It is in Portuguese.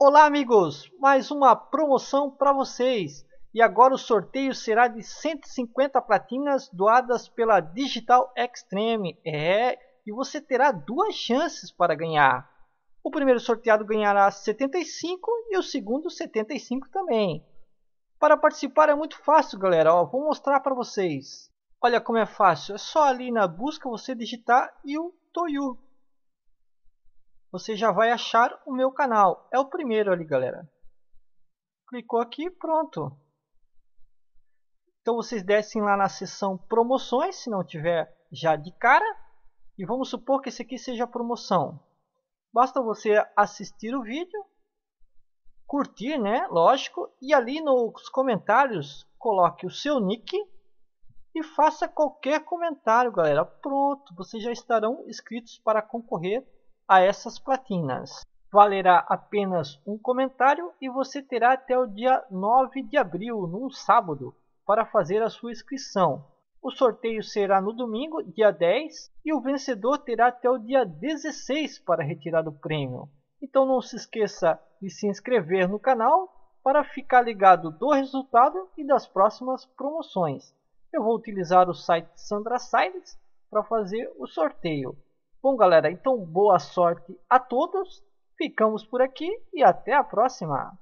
Olá amigos, mais uma promoção para vocês e agora o sorteio será de 150 platinas doadas pela Digital Extreme é, e você terá duas chances para ganhar. O primeiro sorteado ganhará 75 e o segundo 75 também. Para participar é muito fácil, galera. Ó, vou mostrar para vocês. Olha como é fácil. É só ali na busca você digitar e o Toyu. Você já vai achar o meu canal. É o primeiro ali, galera. Clicou aqui, pronto. Então vocês descem lá na seção promoções, se não tiver já de cara. E vamos supor que esse aqui seja promoção. Basta você assistir o vídeo curtir, né? Lógico. E ali nos comentários, coloque o seu nick e faça qualquer comentário, galera. Pronto, vocês já estarão inscritos para concorrer a essas platinas. Valerá apenas um comentário e você terá até o dia 9 de abril, num sábado, para fazer a sua inscrição. O sorteio será no domingo, dia 10, e o vencedor terá até o dia 16 para retirar o prêmio. Então não se esqueça de se inscrever no canal para ficar ligado do resultado e das próximas promoções. Eu vou utilizar o site Sandra Siles para fazer o sorteio. Bom galera, então boa sorte a todos. Ficamos por aqui e até a próxima.